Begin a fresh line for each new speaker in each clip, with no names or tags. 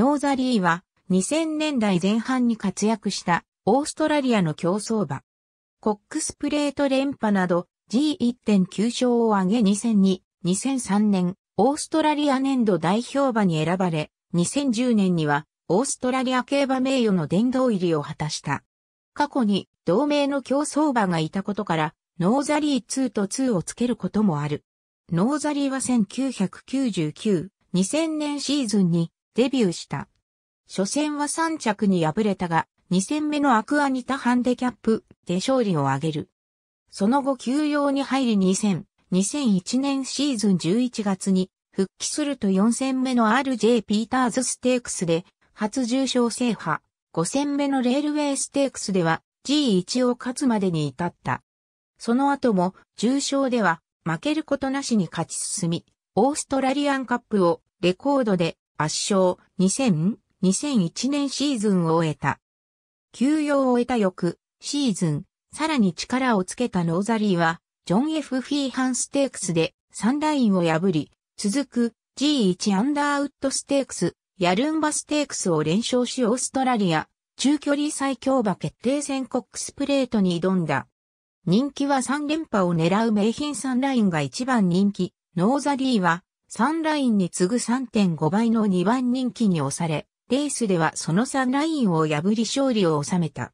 ノーザリーは2000年代前半に活躍したオーストラリアの競走馬。コックスプレート連覇など G1.9 勝を挙げ2002、2003年オーストラリア年度代表馬に選ばれ、2010年にはオーストラリア競馬名誉の殿堂入りを果たした。過去に同盟の競走馬がいたことから、ノーザリー2と2をつけることもある。ノーザリーは1999、2000年シーズンにデビューした。初戦は3着に敗れたが、2戦目のアクアニタハンデキャップで勝利を挙げる。その後休養に入り2戦、2001年シーズン11月に復帰すると4戦目の RJ ピーターズステークスで初重賞制覇、5戦目のレールウェイステークスでは G1 を勝つまでに至った。その後も重賞では負けることなしに勝ち進み、オーストラリアンカップをレコードで圧勝、2000、2001年シーズンを終えた。休養を終えた翌、シーズン、さらに力をつけたノーザリーは、ジョン・ F・ フィーハンステークスでサンラインを破り、続く G1 アンダーウッドステークス、ヤルンバステークスを連勝しオーストラリア、中距離最強馬決定戦コックスプレートに挑んだ。人気は3連覇を狙う名品サンラインが1番人気、ノーザリーはサンラインに次ぐ3.5倍の2番人気に押され、レースではそのサンラインを破り勝利を収めた。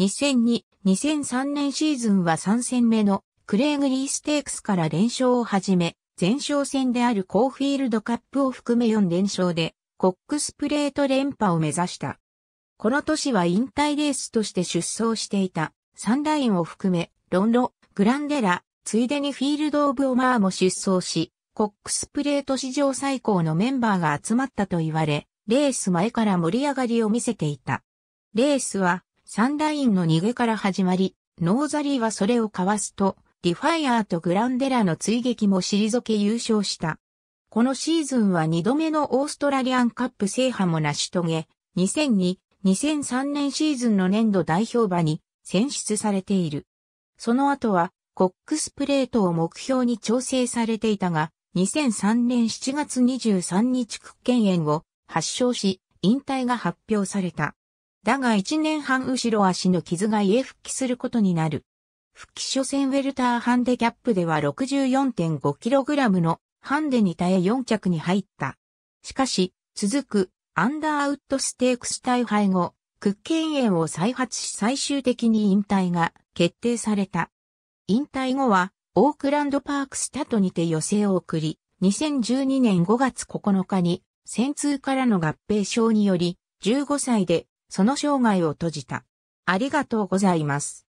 2002、2003年シーズンは3戦目のクレーグリーステークスから連勝を始め、前哨戦であるコーフィールドカップを含め4連勝で、コックスプレート連覇を目指した。この年は引退レースとして出走していた、サンラインを含め、ロンロ、グランデラ、ついでにフィールド・オブ・オマーも出走し、コックスプレート史上最高のメンバーが集まったと言われ、レース前から盛り上がりを見せていた。レースは、サンラインの逃げから始まり、ノーザリーはそれをかわすと、ディファイアーとグランデラの追撃も退け優勝した。このシーズンは2度目のオーストラリアンカップ制覇も成し遂げ、2002、2003年シーズンの年度代表馬に選出されている。その後は、コックスプレートを目標に調整されていたが、2003年7月23日屈腱炎を発症し、引退が発表された。だが1年半後ろ足の傷が家復帰することになる。復帰初戦ウェルターハンデキャップでは 64.5kg のハンデに耐え4着に入った。しかし、続くアンダーウッドステークス大敗後、屈腱炎を再発し最終的に引退が決定された。引退後はオークランドパークスタとにて寄せを送り、2012年5月9日に、戦痛からの合併症により、15歳で、その生涯を閉じた。ありがとうございます。